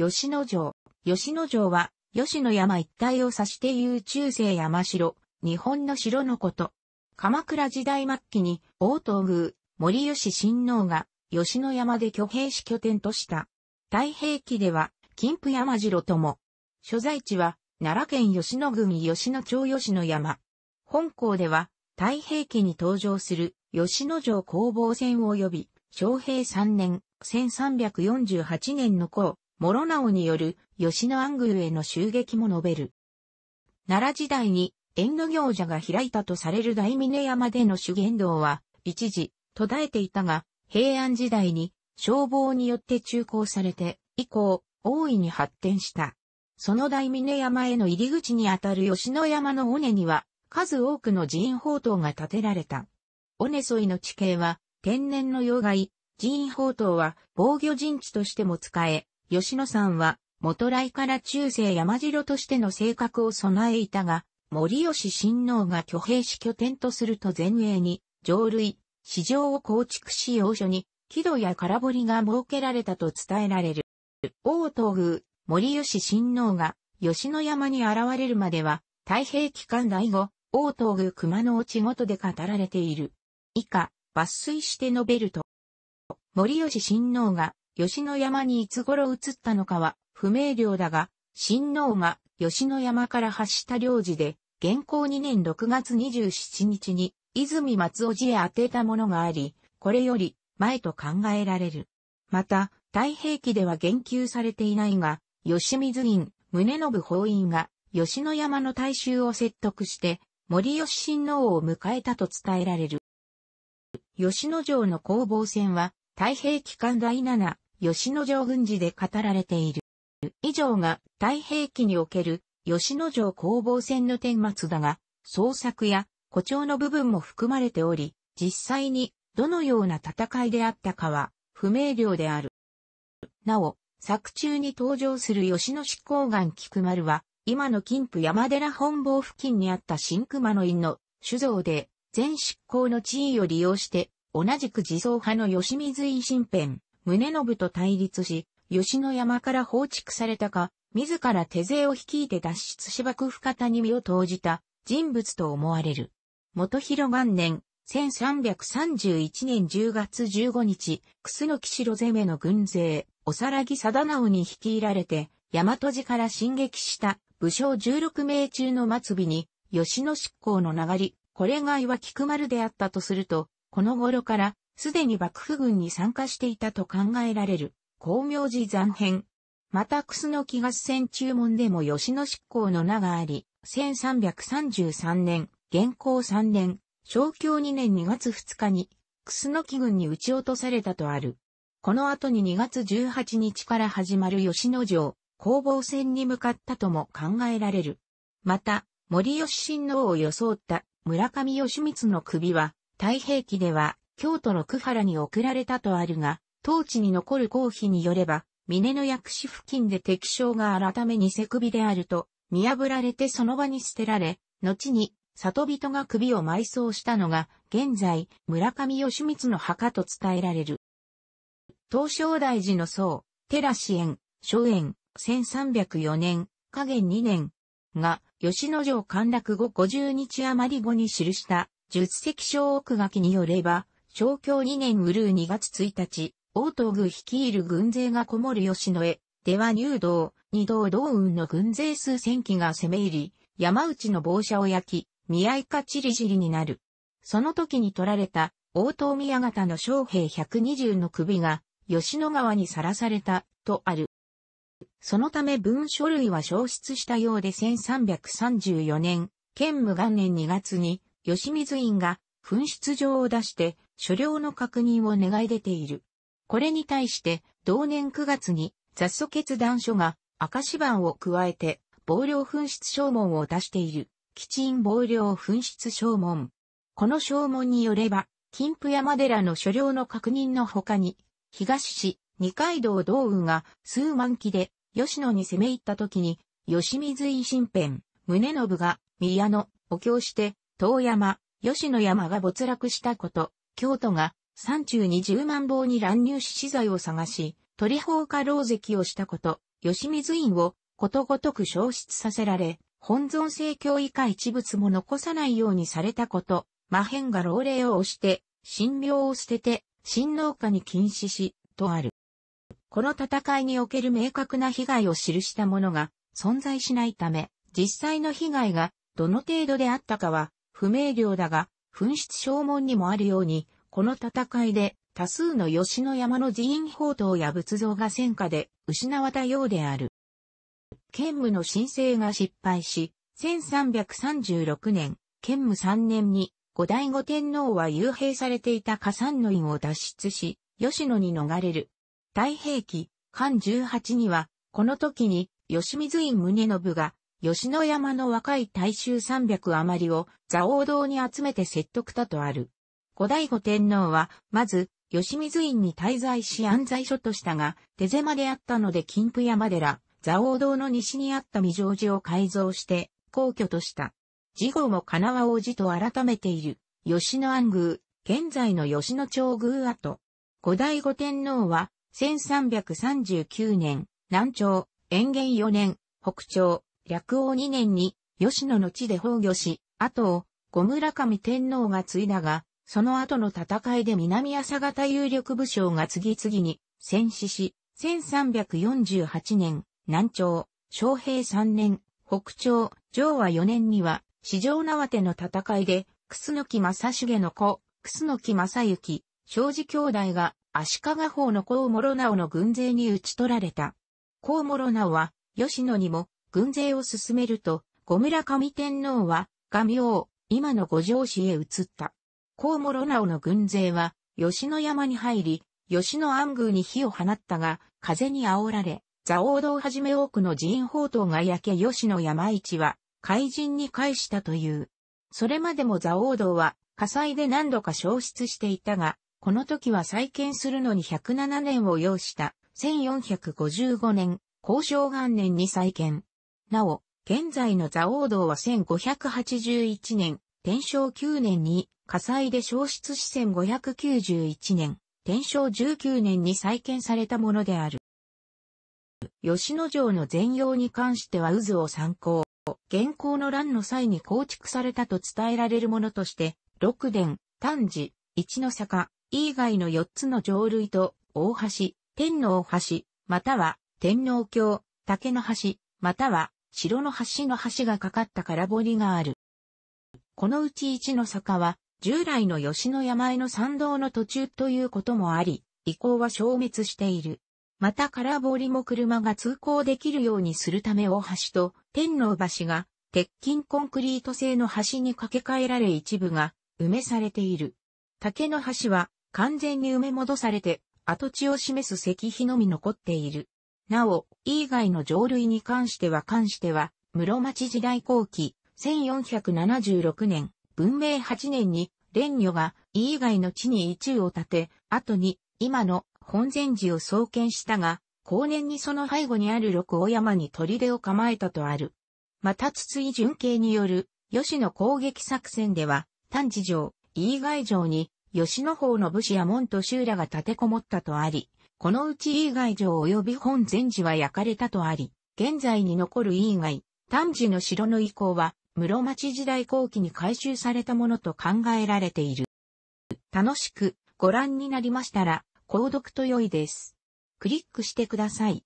吉野城。吉野城は、吉野山一帯を指して言う中世山城、日本の城のこと。鎌倉時代末期に、大東宮、森吉親王が、吉野山で挙兵し拠点とした。太平記では、金府山城とも。所在地は、奈良県吉野郡吉野町吉野山。本校では、太平記に登場する、吉野城攻防戦を呼び、昭平3年、1348年の校、諸直による吉野安宮への襲撃も述べる。奈良時代に縁の行者が開いたとされる大峰山での修験道は一時途絶えていたが平安時代に消防によって中行されて以降大いに発展した。その大峰山への入り口にあたる吉野山の尾根には数多くの寺院宝塔が建てられた。尾根沿いの地形は天然の要害、寺院宝塔は防御陣地としても使え、吉野さんは、元来から中世山城としての性格を備えいたが、森吉親王が挙兵し拠点とすると前衛に、上類、市場を構築し要所に、木戸や空堀が設けられたと伝えられる。王東宮、森吉親王が、吉野山に現れるまでは、太平期間第後、王東宮熊の落ちごとで語られている。以下、抜粋して述べると、森吉親王が吉野山にいつ頃移ったのかは不明瞭だが、親王が吉野山から発した領事で、現行2年6月27日に、泉松尾寺へ宛てたものがあり、これより前と考えられる。また、太平記では言及されていないが、吉水院、宗信法院が、吉野山の大衆を説得して、森吉親王を迎えたと伝えられる。吉野城の攻防戦は、太平記間第7、吉野城軍事で語られている。以上が太平記における吉野城攻防戦の顛末だが、創作や誇張の部分も含まれており、実際にどのような戦いであったかは不明瞭である。なお、作中に登場する吉野執行官菊丸は、今の金府山寺本坊付近にあった新熊野院の酒造で、全執行の地位を利用して、同じく自走派の吉水維新編、宗信と対立し、吉野山から放逐されたか、自ら手勢を率いて脱出し幕府方に身を投じた人物と思われる。元広元年、1331年10月15日、楠木城攻めの軍勢、おさらぎ貞直に率いられて、大和寺から進撃した武将16名中の末尾に、吉野執行の流り、これが岩菊丸であったとすると、この頃からすでに幕府軍に参加していたと考えられる、光明寺残編。また、楠木合戦注文でも吉野執行の名があり、1333年、元寇3年、昭教2年2月2日に、楠木軍に撃ち落とされたとある。この後に2月18日から始まる吉野城、攻防戦に向かったとも考えられる。また、森吉親王を装った村上義光の首は、太平記では京都の久原に送られたとあるが、当地に残る公費によれば、峰の薬師付近で敵将が改めに背首であると、見破られてその場に捨てられ、後に、里人が首を埋葬したのが、現在、村上義光の墓と伝えられる。東照大寺の僧、寺支援、初園、1304年、加減2年が、吉野城陥落後50日余り後に記した、術石小奥書きによれば、正教2年ウルー2月1日、王東宮率いる軍勢がこもる吉野へ、では入道、二道道運の軍勢数千機が攻め入り、山内の帽車を焼き、宮いかちりじりになる。その時に取られた、大東宮方の将兵120の首が、吉野川にさらされた、とある。そのため文書類は消失したようで1334年、県武元年2月に、吉水院が、紛失状を出して、所領の確認を願い出ている。これに対して、同年9月に雑訴決断書が赤芝を加えて、暴領紛失証文を出している、ちん暴領紛失証文。この証文によれば、金峰山寺の所領の確認の他に、東市、二階堂道雲が数万機で吉野に攻め入った時に、吉水井新編、宗信が宮野お供して、遠山、吉野山が没落したこと、京都が山中20万棒に乱入し資材を探し、鳥放火牢石をしたこと、吉水院をことごとく消失させられ、本尊聖教以下一物も残さないようにされたこと、魔変が老齢を押して、神療を捨てて、神農家に禁止し、とある。この戦いにおける明確な被害を記したものが存在しないため、実際の被害がどの程度であったかは不明瞭だが、噴出証文にもあるように、この戦いで多数の吉野山の寺院宝刀や仏像が戦火で失われたようである。兼務の申請が失敗し、1336年、兼務3年に、後醍醐天皇は幽閉されていた火山の院を脱出し、吉野に逃れる。太平記、漢18には、この時に、吉水院宗信が、吉野山の若い大衆300余りを蔵王堂に集めて説得たとある。後醍醐天皇は、まず、吉水院に滞在し安在所としたが、手狭であったので金府山寺、蔵王堂の西にあった未成寺を改造して、皇居とした。事後も金輪王子と改めている、吉野安宮、現在の吉野町宮跡。後醍醐天皇は、1339年、南朝、延元4年、北朝、略王2年に吉野の地で崩御し、後を小村上天皇が継いだが、その後の戦いで南朝方有力武将が次々に戦死し、1348年、南朝、昌平3年、北朝、昭和4年には、四条縄手の戦いで、楠木正重の子、楠木正幸、正治兄弟が、足利法の高諸直の軍勢に討ち取られた。高諸直は、吉野にも、軍勢を進めると、小村上天皇は、画名、今の五条市へ移った。ロナオの軍勢は、吉野山に入り、吉野安宮に火を放ったが、風に煽られ、蔵王堂はじめ多くの寺院宝刀が焼け吉野山市は、怪人に返したという。それまでも蔵王堂は、火災で何度か消失していたが、この時は再建するのに107年を要した、1455年、交渉元年に再建。なお、現在の蔵王道は1581年、天正9年に火災で消失し1591年、天正19年に再建されたものである。吉野城の全容に関しては渦を参考。現行の乱の際に構築されたと伝えられるものとして、六殿、丹治、一の坂、以外の四つの城類と、大橋、天皇橋、または、天皇橋、竹の橋、または、城の橋の橋がかかった空堀がある。このうち一の坂は、従来の吉野山への参道の途中ということもあり、遺構は消滅している。また空堀も車が通行できるようにするため大橋と天皇橋が鉄筋コンクリート製の橋に架け替えられ一部が埋めされている。竹の橋は完全に埋め戻されて跡地を示す石碑のみ残っている。なお、以外の上類に関しては関しては、室町時代後期、1476年、文明8年に、蓮女が、以外の地に一を建て、後に、今の本禅寺を創建したが、後年にその背後にある六尾山に砦を構えたとある。また筒井純慶による、吉野攻撃作戦では、丹治城、以外城に、吉野方の武士や門と修羅が立てこもったとあり、このうち飯外城及び本禅寺は焼かれたとあり、現在に残る飯外、丹寺の城の遺構は、室町時代後期に改修されたものと考えられている。楽しくご覧になりましたら、購読と良いです。クリックしてください。